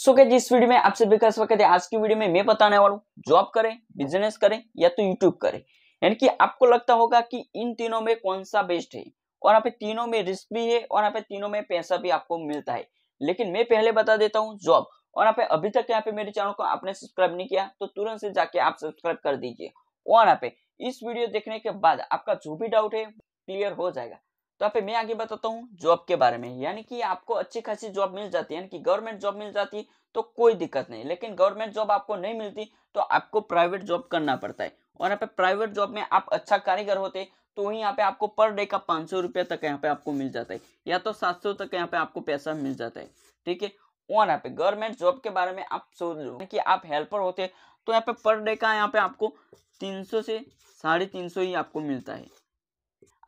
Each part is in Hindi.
सो क्या जिस वीडियो में आप सभी का स्वागत है आज की वीडियो में मैं बताने वाला हूँ जॉब करें बिजनेस करें या तो यूट्यूब करें यानी कि आपको लगता होगा कि इन तीनों में कौन सा बेस्ट है और यहाँ पे तीनों में रिस्क भी है और यहाँ पे तीनों में पैसा भी आपको मिलता है लेकिन मैं पहले बता देता हूँ जॉब और यहाँ पे अभी तक यहाँ पे मेरे चैनल को आपने सब्सक्राइब नहीं किया तो तुरंत से जाके आप सब्सक्राइब कर दीजिए और यहाँ पे इस वीडियो देखने के बाद आपका जो भी डाउट है क्लियर हो जाएगा तो यहाँ पे मैं आगे बताता हूँ जॉब के बारे में यानी कि आपको अच्छी खासी जॉब मिल जाती है यानी कि गवर्नमेंट जॉब मिल जाती तो कोई दिक्कत नहीं लेकिन गवर्नमेंट जॉब आपको नहीं मिलती तो आपको प्राइवेट जॉब करना पड़ता है और यहाँ पे प्राइवेट जॉब में आप अच्छा कारीगर होते तो वहीं यहाँ पे आपको पर डे का पाँच सौ रुपया तक यहाँ पे आपको मिल जाता है या तो सात सौ तक यहाँ पे आपको पैसा मिल जाता है ठीक है और यहाँ पे गवर्नमेंट जॉब के बारे में आप सोच लो कि आप हेल्पर होते तो यहाँ पे पर डे का यहाँ पे आपको तीन सौ से साढ़े तीन सौ ही आपको मिलता है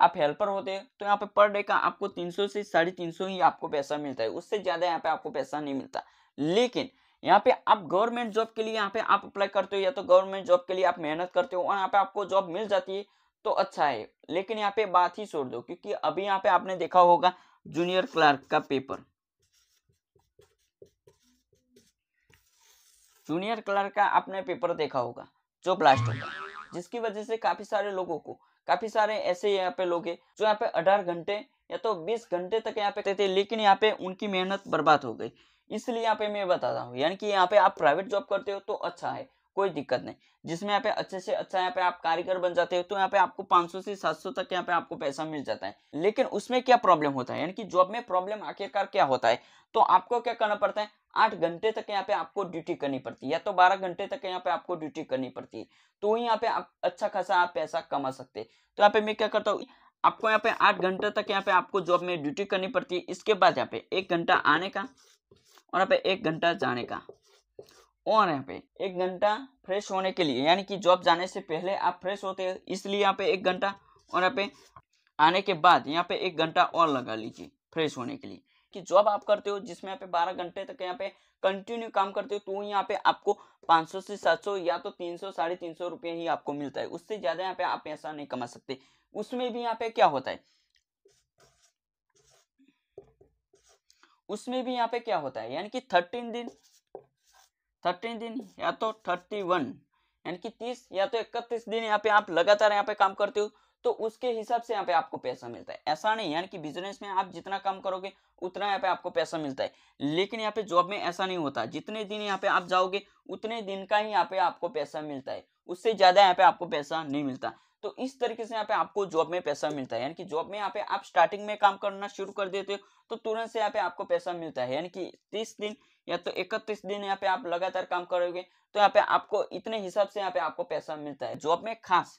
आप हेल्पर होते हैं तो यहाँ पे पर डे का आपको 300 से साढ़े तीन ही आपको पैसा मिलता है उससे ज़्यादा यहाँ पे आपको पैसा नहीं मिलता लेकिन यहाँ पे आप गवर्नमेंट जॉब के लिए यहाँ पे आप अप्लाई करते हो या तो गवर्नमेंट जॉब के लिए आप मेहनत करते हो और यहाँ पे आपको जॉब मिल जाती है तो अच्छा है लेकिन यहाँ पे बात ही छोड़ दो क्योंकि अभी यहाँ पे आपने देखा होगा जूनियर क्लर्क का पेपर जूनियर क्लर्क का आपने पेपर देखा होगा जो ब्लास्ट होगा जिसकी वजह से काफी सारे लोगों को काफी सारे ऐसे यहाँ पे लोग है जो यहाँ पे अठारह घंटे या तो बीस घंटे तक यहाँ पे थे लेकिन यहाँ पे उनकी मेहनत बर्बाद हो गई इसलिए यहाँ पे मैं बताता हूँ यानी कि यहाँ पे आप प्राइवेट जॉब करते हो तो अच्छा है कोई दिक्कत नहीं जिसमें यहाँ पे अच्छे से अच्छा यहाँ पे आप कारीगर बन जाते हो तो यहाँ पे आपको 500 से 700 तक यहाँ पे आपको पैसा मिल जाता है लेकिन उसमें क्या प्रॉब्लम होता है यानी कि जॉब में प्रॉब्लम आखिरकार क्या होता है तो आपको क्या करना पड़ता है आठ घंटे तक यहाँ पे आपको ड्यूटी करनी पड़ती है या तो बारह घंटे तक यहाँ पे आपको ड्यूटी करनी पड़ती है तो यहाँ पे आप अच्छा खासा आप पैसा कमा सकते तो यहाँ पे मैं क्या करता हूँ आपको यहाँ पे आठ घंटे तक यहाँ पे आपको जॉब में ड्यूटी करनी पड़ती है इसके बाद यहाँ पे एक घंटा आने का और यहाँ पे एक घंटा जाने का और यहाँ पे एक घंटा फ्रेश होने के लिए यानी कि जॉब जाने से पहले आप फ्रेश होते हैं इसलिए यहाँ पे एक घंटा और यहाँ पे आने के बाद यहाँ पे एक घंटा और लगा लीजिए फ्रेश होने के लिए कि जॉब आप करते हो जिसमें यहाँ पे बारह घंटे तक यहाँ पे कंटिन्यू काम करते हो तो यहाँ पे आपको 500 से 700 या तो 300 सौ साढ़े तीन रुपये ही आपको मिलता है उससे ज्यादा यहाँ पे आप पैसा नहीं कमा सकते उसमें भी यहाँ पे क्या होता है उसमें भी यहाँ पे क्या होता है यानी कि थर्टीन दिन थर्टीन दिन या तो थर्टी वन यानी कि तीस या तो इकतीस दिन यहाँ पे आप लगातार यहाँ पे काम करते हो तो उसके हिसाब से यहाँ पे आपको पैसा मिलता है ऐसा नहीं यानी कि बिजनेस में आप जितना काम करोगे उतना यहाँ पे आपको पैसा मिलता है लेकिन यहाँ पे जॉब में ऐसा नहीं होता जितने दिन यहाँ पे आप जाओगे उतने दिन का ही यहाँ पे आपको पैसा मिलता है उससे ज्यादा यहाँ पे आपको पैसा नहीं मिलता तो इस तरीके से यहाँ पे आपको जॉब में पैसा मिलता है यानी कि जॉब में यहाँ पे आप स्टार्टिंग में काम करना शुरू कर देते हो तो तुरंत से यहाँ पे आपको पैसा मिलता है यानी कि तीस दिन या तो इकतीस दिन यहाँ पे आप लगातार काम करोगे तो यहाँ पे आपको इतने हिसाब से यहाँ पे आपको पैसा मिलता है जॉब में खास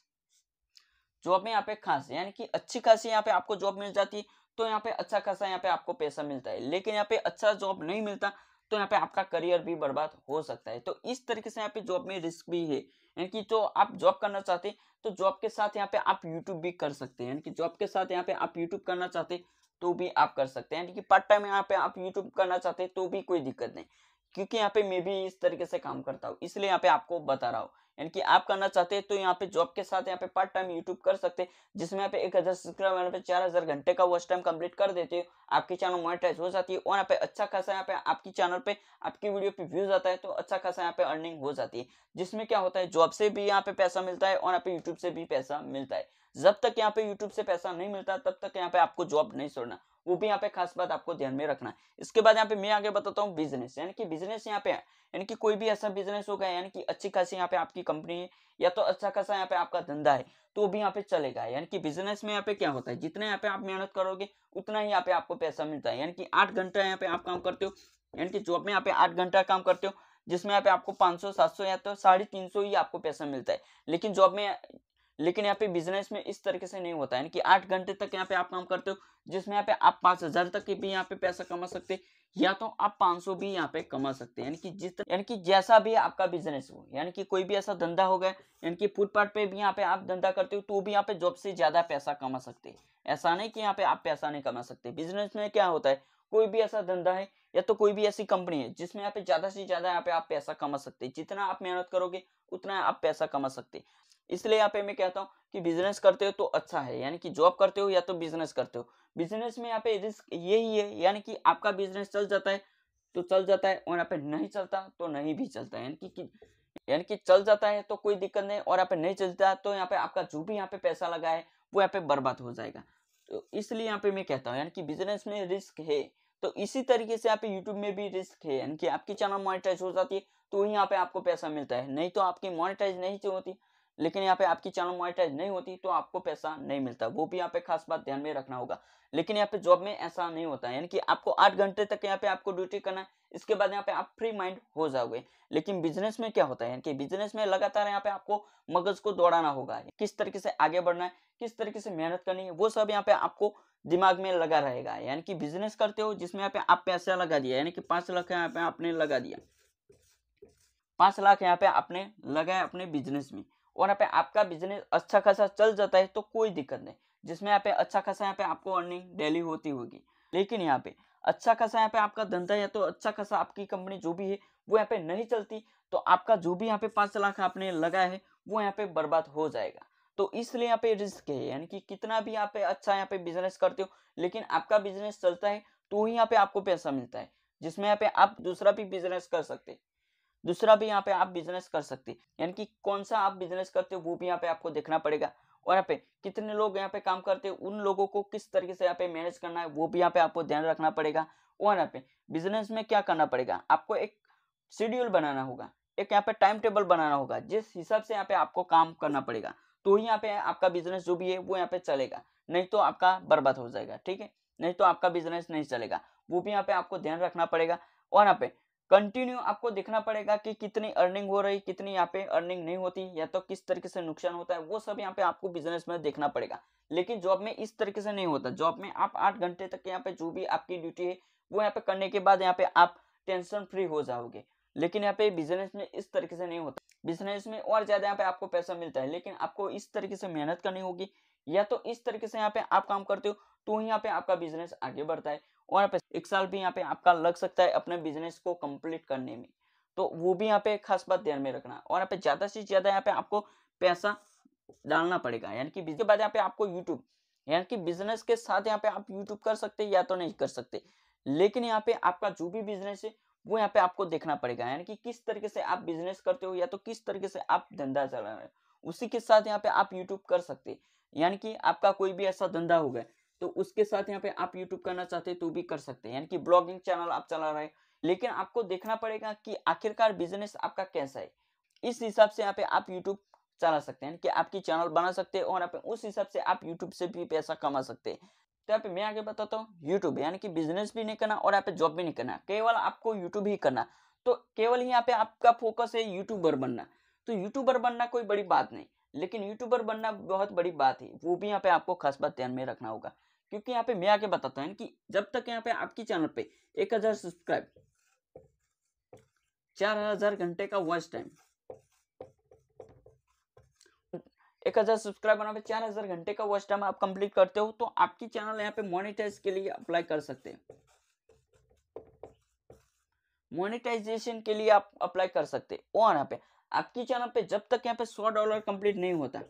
जॉब में यहाँ पे खास यानी कि अच्छी खासी यहाँ पे आपको जॉब मिल जाती है तो यहाँ पे अच्छा खासा यहाँ पे आपको पैसा मिलता है लेकिन यहाँ पे अच्छा जॉब नहीं मिलता तो यहाँ पे आपका करियर भी बर्बाद हो सकता है तो इस तरीके से यहाँ पे जॉब में रिस्क भी है यानी कि जो आप जॉब करना चाहते हैं तो जॉब के साथ यहाँ पे आप यूट्यूब भी कर सकते हैं यानी कि जॉब के साथ यहाँ पे आप यूट्यूब करना चाहते तो भी आप कर सकते हैं यानी कि पार्ट टाइम यहाँ पे आप यूट्यूब करना चाहते तो भी कोई दिक्कत नहीं क्योंकि यहाँ पे मैं भी इस तरीके से काम करता हूँ इसलिए यहाँ पे आपको बता रहा हूँ यानी कि आप करना चाहते हैं तो यहाँ पे जॉब के साथ यहाँ पे पार्ट टाइम यूट्यूब कर सकते हैं जिसमें आप एक हज़ार सब्सक्राइबर यहाँ पे चार हज़ार घंटे का वॉच टाइम कंप्लीट कर देते हो आपकी चैनल मोनिटाइज हो जाती है और यहाँ पे अच्छा खासा यहाँ पे आपकी चैनल पे आपकी वीडियो पे व्यूज आता है तो अच्छा खासा यहाँ पे अर्निंग हो जाती है जिसमें क्या होता है जॉब से भी यहाँ पे पैसा मिलता है और यहाँ पे यूट्यूब से भी पैसा मिलता है जब तक यहाँ पे यूट्यूब से पैसा नहीं मिलता तब तक यहाँ पे आपको जॉब नहीं छोड़ना वो भी यहाँ पे खास बात आपको ध्यान में रखना है इसके बाद यहाँ पे मैं आगे बताता हूँ बिजनेस यानी कि बिजनेस यहाँ पे यानी कि कोई भी ऐसा बिजनेस होगा यानी कि अच्छी खासी यहाँ पे आपकी कंपनी है या तो अच्छा खासा यहाँ पे आपका धंधा है तो भी यहाँ पे चलेगा यानी कि बिजनेस में यहाँ पे क्या होता है जितना यहाँ पे आप मेहनत करोगे उतना ही यहाँ पे आपको पैसा मिलता है यानी कि आठ घंटा यहाँ पे आप काम करते हो यानी कि जॉब में यहाँ पे आठ घंटा काम करते हो जिसमें यहाँ पे आपको पाँच 500, 700 या तो साढ़े तीन सौ ही आपको पैसा मिलता है लेकिन जॉब में लेकिन यहाँ पे बिजनेस में इस तरीके से नहीं होता है कि आठ घंटे तक यहाँ पे आप काम करते हो जिसमें यहाँ पे आप पांच हजार तक भी यहाँ पे पैसा कमा सकते या तो आप सौ भी यहाँ पे कमा सकते हैं यानी कि जिस यानी कि जैसा भी आपका बिजनेस हो यानी कि कोई भी ऐसा धंधा हो गया यानी कि फुटपाथ पे भी यहाँ पे आप धंधा करते हो तो भी यहाँ पे जॉब से ज्यादा पैसा कमा सकते ऐसा नहीं कि यहाँ पे आप पैसा नहीं कमा सकते बिजनेस में क्या होता है कोई भी ऐसा धंधा है या तो कोई भी ऐसी कंपनी है जिसमें यहाँ पे ज्यादा से ज्यादा यहाँ पे आप पैसा कमा सकते हैं जितना आप मेहनत करोगे उतना आप पैसा कमा सकते इसलिए यहाँ पे मैं कहता हूँ कि बिजनेस करते हो तो अच्छा है यानी कि जॉब करते हो या तो बिजनेस करते हो बिजनेस में यहाँ पे रिस्क यही है यानी कि आपका बिजनेस चल जाता है तो चल जाता है और यहाँ पे नहीं चलता तो नहीं भी चलता है यानी कि यानी कि चल जाता है तो कोई दिक्कत नहीं और यहाँ पे नहीं चलता तो यहाँ पे आपका जो भी यहाँ पे पैसा लगा है वो यहाँ पे बर्बाद हो जाएगा तो इसलिए यहाँ पे मैं कहता हूँ यानी कि बिजनेस में रिस्क है तो इसी तरीके से यहाँ पे यूट्यूब में भी रिस्क है यानी कि आपकी चैनल मोनिटाइज हो जाती है तो ही यहाँ पे आपको पैसा मिलता है नहीं तो आपकी मोनिटाइज नहीं होती लेकिन यहाँ पे आपकी चैनल मोनिटाइज नहीं होती तो आपको पैसा नहीं मिलता वो भी यहाँ पे खास बात ध्यान में रखना होगा लेकिन यहाँ पे जॉब में ऐसा नहीं होता है यानी कि आपको आठ घंटे तक यहाँ पे आपको ड्यूटी करना है इसके बाद यहाँ पे आप फ्री माइंड हो जाओगे लेकिन बिजनेस में क्या होता है यानी कि बिजनेस में लगातार यहाँ पे आपको मगज को दौड़ाना होगा किस तरीके से आगे बढ़ना है किस तरीके से मेहनत करनी है वो सब यहाँ पे आपको दिमाग में लगा रहेगा यानी कि बिजनेस करते हो जिसमें यहाँ पे आप पैसा लगा दिया यानी कि पांच लाख यहाँ पे आपने लगा दिया पांच लाख यहाँ पे आपने लगाया अपने बिजनेस में और यहाँ पे आपका बिजनेस अच्छा खासा चल जाता है तो कोई दिक्कत नहीं जिसमें यहाँ पे अच्छा खासा यहाँ पे आपको अर्निंग डेली होती होगी लेकिन यहाँ पे अच्छा खासा यहाँ पे आपका धंधा या तो अच्छा खासा आपकी कंपनी जो भी है वो यहाँ पे नहीं चलती तो आपका जो भी यहाँ पे पांच लाख आपने लगाया है वो यहाँ पे बर्बाद हो जाएगा तो इसलिए यहाँ पे रिस्क है यानी कि कितना भी यहाँ पे अच्छा यहाँ पे बिजनेस करते हो लेकिन आपका बिजनेस चलता है तो ही यहाँ पे आपको पैसा मिलता है जिसमें यहाँ पे आप दूसरा भी बिजनेस कर सकते हैं दूसरा भी यहाँ पे आप बिजनेस कर सकते हैं यानी कि कौन सा आप बिजनेस करते हो वो भी यहाँ पे आपको देखना पड़ेगा और यहाँ पे कितने लोग यहाँ पे काम करते हैं उन लोगों को किस तरीके से यहाँ पे मैनेज करना है वो भी यहाँ पे आपको ध्यान रखना पड़ेगा और यहाँ पे बिजनेस में क्या करना पड़ेगा आपको एक शेड्यूल बनाना होगा एक यहाँ पे टाइम टेबल बनाना होगा जिस हिसाब से यहाँ पे आपको काम करना पड़ेगा तो ही यहाँ पे आपका बिजनेस जो भी है वो यहाँ पे चलेगा नहीं तो आपका बर्बाद हो जाएगा ठीक है नहीं तो आपका बिजनेस नहीं चलेगा वो भी यहाँ पे आपको ध्यान रखना पड़ेगा और यहाँ पे कंटिन्यू आपको देखना पड़ेगा कि कितनी अर्निंग हो रही कितनी यहाँ पे अर्निंग नहीं होती या तो किस तरीके से नुकसान होता है वो सब यहाँ पे आपको बिजनेस में देखना पड़ेगा लेकिन जॉब में इस तरीके से नहीं होता जॉब में आप आठ घंटे तक यहाँ पे जो भी आपकी ड्यूटी है वो यहाँ पे करने के बाद यहाँ पे आप टेंशन फ्री हो जाओगे लेकिन यहाँ पे बिजनेस में इस तरीके से नहीं होता बिजनेस में और ज्यादा यहाँ पे आपको पैसा मिलता है लेकिन आपको इस तरीके से मेहनत करनी होगी या तो इस तरीके से यहाँ पे आप काम करते हो तो यहाँ पे आपका बिजनेस आगे बढ़ता है और यहाँ पे एक साल भी यहाँ पे आपका लग सकता है अपने बिजनेस को कंप्लीट करने में तो वो भी यहाँ पे खास बात ध्यान में रखना और यहाँ पे ज्यादा से ज्यादा यहाँ पे आपको पैसा डालना पड़ेगा यानी कि इसके बाद यहाँ पे आपको यूट्यूब यानी कि बिजनेस के साथ यहाँ पे आप यूट्यूब कर सकते या तो नहीं कर सकते लेकिन यहाँ पे आपका जो भी बिजनेस है वो यहाँ पे आपको देखना पड़ेगा यानी कि किस तरीके से आप बिजनेस करते हो या तो किस तरीके से आप धंधा चला रहे हो उसी के साथ यहाँ पे आप यूट्यूब कर सकते यानी कि आपका कोई भी ऐसा धंधा हो गया तो उसके साथ यहाँ पे आप YouTube करना चाहते हैं तो भी कर सकते हैं यानी कि ब्लॉगिंग चैनल आप चला रहे हैं लेकिन आपको देखना पड़ेगा कि आखिरकार बिजनेस आपका कैसा है इस हिसाब से यहाँ पे आप यूट्यूब चला सकते हैं कि आपकी चैनल बना सकते हैं और आप उस हिसाब से आप यूट्यूब से भी पैसा कमा सकते हैं तो यहाँ पे मैं आगे बताता हूँ यूट्यूब यानी कि बिजनेस भी नहीं करना और यहाँ पे जॉब भी नहीं करना केवल आपको यूट्यूब ही करना तो केवल ही यहाँ पे आपका फोकस है यूट्यूबर बनना तो यूट्यूबर बनना कोई बड़ी बात नहीं लेकिन यूट्यूबर बनना बहुत बड़ी बात है वो भी यहाँ पे आपको खास बात ध्यान में रखना होगा क्योंकि यहाँ पे मैं आके बताता हूँ कि जब तक यहाँ पे आपकी चैनल पे एक हजार सब्सक्राइब चार हजार घंटे का वॉच टाइम एक हजार सब्सक्राइब बनाने पे चार हजार घंटे का वॉच टाइम आप कंप्लीट करते हो तो आपकी चैनल यहाँ पे मोनिटाइज के लिए अप्लाई कर सकते हैं मोनेटाइजेशन के लिए आप अप्लाई कर सकते हैं और यहाँ पे आपकी चैनल पे जब तक यहाँ पे सौ डॉलर कंप्लीट नहीं होता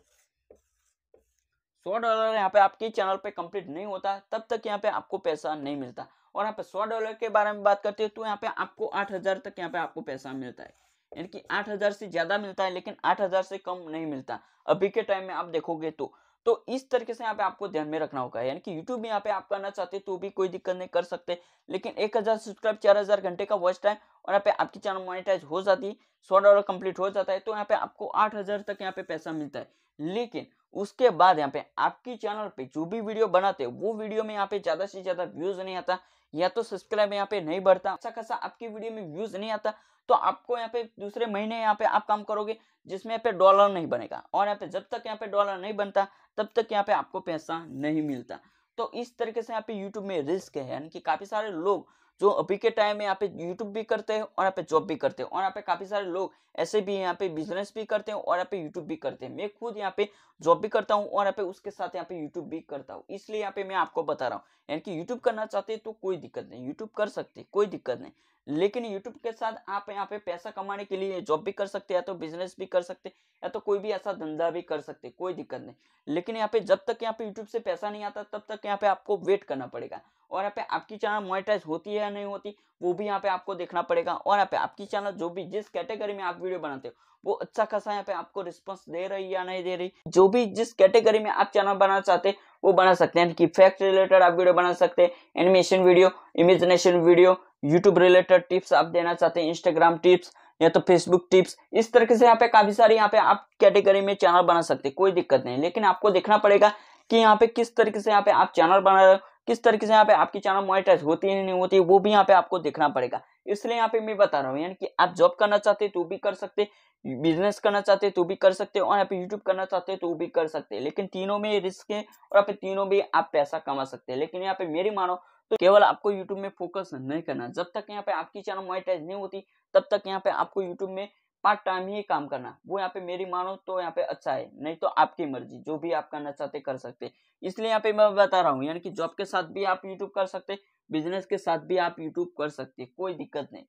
सौ डॉलर यहाँ पे आपके चैनल पे कंप्लीट नहीं होता तब तक यहाँ पे आपको पैसा नहीं मिलता और यहाँ पे सौ डॉलर के बारे में बात करते हैं तो यहाँ पे आपको आठ हजार तक यहाँ पे आपको पैसा मिलता है यानी कि आठ हजार से ज्यादा मिलता है लेकिन आठ हजार से कम नहीं मिलता अभी के टाइम में आप देखोगे तो तो इस तरीके से यहाँ पे आपको ध्यान में रखना होगा यानी कि यूट्यूब यहाँ पे आप करना चाहते तो भी कोई दिक्कत नहीं कर सकते लेकिन एक हजार सब्सक्राइब चार हजार घंटे का वॉच टाइम और यहाँ पे आपकी चैनल मोनिटाइज हो जाती है सौ डॉलर कंप्लीट हो जाता है तो यहाँ पे आपको आठ हजार तक यहाँ पे पैसा मिलता है लेकिन उसके बाद यहाँ पे आपकी चैनल पे जो भी वीडियो बनाते हैं वो वीडियो में यहाँ पे ज्यादा से ज्यादा व्यूज नहीं आता या तो सब्सक्राइब यहाँ पे नहीं बढ़ता अच्छा खासा आपकी वीडियो में व्यूज नहीं आता तो आपको यहाँ पे दूसरे महीने यहाँ पे आप काम करोगे जिसमें यहाँ पे डॉलर नहीं बनेगा और यहाँ पे जब तक यहाँ पे डॉलर नहीं बनता तब तक यहाँ पे आपको पैसा नहीं मिलता तो इस तरीके से यहाँ पे यूट्यूब में रिस्क है यानी कि काफी सारे लोग जो अभी के टाइम में यहाँ पे यूट्यूब भी करते हैं और यहाँ पे जॉब भी करते हैं और यहाँ पे काफी सारे लोग ऐसे भी यहाँ पे बिजनेस भी करते हैं और यहाँ पे यूट्यूब भी करते हैं मैं खुद यहाँ पे जॉब भी करता हूँ और यहाँ पे उसके साथ यहाँ पे यूट्यूब भी करता हूँ इसलिए यहाँ पे मैं आपको बता रहा हूँ यानी कि यूट्यूब करना चाहते हैं तो कोई दिक्कत नहीं यूट्यूब कर सकते कोई दिक्कत नहीं लेकिन यूट्यूब के साथ आप यहाँ पे पैसा कमाने के लिए जॉब भी कर सकते हैं या तो बिजनेस भी कर सकते या तो कोई भी ऐसा धंधा भी कर सकते कोई दिक्कत नहीं लेकिन यहाँ पे जब तक यहाँ पे यूट्यूब से पैसा नहीं आता तब तक यहाँ पे आपको वेट करना पड़ेगा और यहाँ पे आपकी चैनल मोनिटाइज होती है या नहीं होती वो भी यहाँ पे आपको देखना पड़ेगा और यहाँ पे आपकी चैनल जो भी जिस कैटेगरी में आप वीडियो बनाते हो वो अच्छा खासा यहाँ पे आपको रिस्पॉन्स दे रही या नहीं दे रही जो भी जिस कैटेगरी में आप चैनल बनाना चाहते हैं वो बना सकते हैं कि फैक्ट रिलेटेड आप वीडियो बना सकते हैं animation video imagination video YouTube related tips आप देना चाहते हैं इंस्टाग्राम टिप्स या तो फेसबुक टिप्स इस तरीके से यहाँ पे काफी सारे यहाँ पे आप कैटेगरी में चैनल बना सकते हैं कोई दिक्कत नहीं लेकिन आपको देखना पड़ेगा कि यहाँ पे किस तरीके से यहाँ पे आप चैनल बना रहे हो किस तरीके से यहाँ पे आपकी चैनल मोनिटाइज होती है नहीं होती है वो भी यहाँ पे आपको देखना पड़ेगा इसलिए यहाँ पे मैं बता रहा हूँ यानी कि आप जॉब करना चाहते तो भी कर सकते बिजनेस करना चाहते तो भी कर सकते और यहाँ पे यूट्यूब करना चाहते तो भी कर सकते लेकिन तीनों में रिस्क है और यहाँ पे तीनों में आप पैसा कमा सकते हैं लेकिन यहाँ पे मेरी मानो तो केवल आपको यूट्यूब में फोकस नहीं करना जब तक यहाँ पे आपकी चैनल मोनिटाइज नहीं होती तब तक यहाँ पे आपको यूट्यूब में पार्ट टाइम ही काम करना वो यहाँ पे मेरी मानो तो यहाँ पे अच्छा है नहीं तो आपकी मर्जी जो भी आप करना चाहते कर सकते इसलिए यहाँ पे मैं बता रहा हूँ यानी कि जॉब के साथ भी आप यूट्यूब कर सकते बिजनेस के साथ भी आप यूट्यूब कर सकते कोई दिक्कत नहीं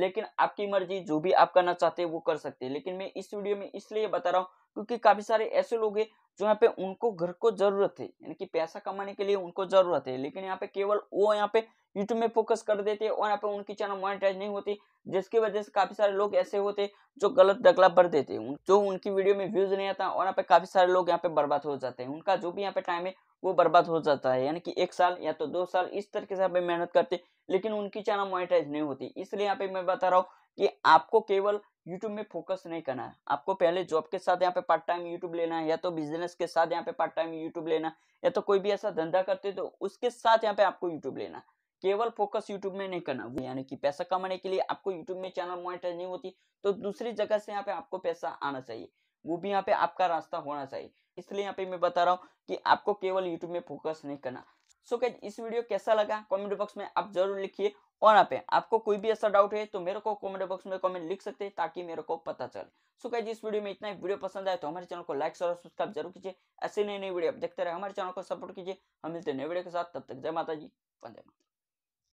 लेकिन आपकी मर्जी जो भी आप करना चाहते हैं वो कर सकते हैं लेकिन मैं इस वीडियो में इसलिए बता रहा हूँ क्योंकि काफी सारे ऐसे लोग हैं जो यहाँ पे उनको घर को जरूरत है यानी कि पैसा कमाने के लिए उनको जरूरत है लेकिन यहाँ पे केवल वो यहाँ पे यूट्यूब में फोकस कर देते हैं और यहाँ पे उनकी चैनल मोनिटाइज नहीं होती जिसकी वजह से काफी सारे लोग ऐसे होते जो गलत डगला भर देते हैं जो उनकी वीडियो में व्यूज नहीं आता और यहाँ पे काफी सारे लोग यहाँ पे बर्बाद हो जाते हैं उनका जो भी यहाँ पे टाइम है वो बर्बाद हो जाता है यानी कि एक साल या तो दो साल इस तरीके से आप मेहनत करते लेकिन उनकी चैनल मोनिटाइज नहीं होती इसलिए यहाँ पे मैं बता रहा हूँ कि आपको केवल YouTube में फोकस नहीं करना है आपको पहले जॉब के साथ यहाँ पे पार्ट टाइम YouTube लेना है या तो बिजनेस के साथ यहाँ पे पार्ट टाइम यूट्यूब लेना या तो कोई भी ऐसा धंधा करते तो उसके साथ यहाँ पे आपको यूट्यूब लेना केवल फोकस यूट्यूब में नहीं करना यानी कि पैसा कमाने के लिए आपको यूट्यूब में चैनल मोनिटाइज नहीं होती तो दूसरी जगह से यहाँ पे आपको पैसा आना चाहिए वो भी यहाँ पे आपका रास्ता होना चाहिए इसलिए यहाँ पे मैं बता रहा हूँ कि आपको केवल यूट्यूब में फोकस नहीं करना सो so, इस वीडियो कैसा लगा कमेंट बॉक्स में आप जरूर लिखिए और यहाँ पे आपको कोई भी ऐसा डाउट है तो मेरे को कमेंट बॉक्स में कमेंट लिख सकते हैं ताकि मेरे को पता चले सो so, इस वीडियो में इतना ही वीडियो पसंद आए तो हमारे चैनल को लाइक और सब्सक्राइब जरूर कीजिए ऐसे नई नई वीडियो आप देखते रहे हमारे चैनल को सपोर्ट कीजिए हम मिलते हैं नए वीडियो के साथ तब तक जय माता जी वंदे माता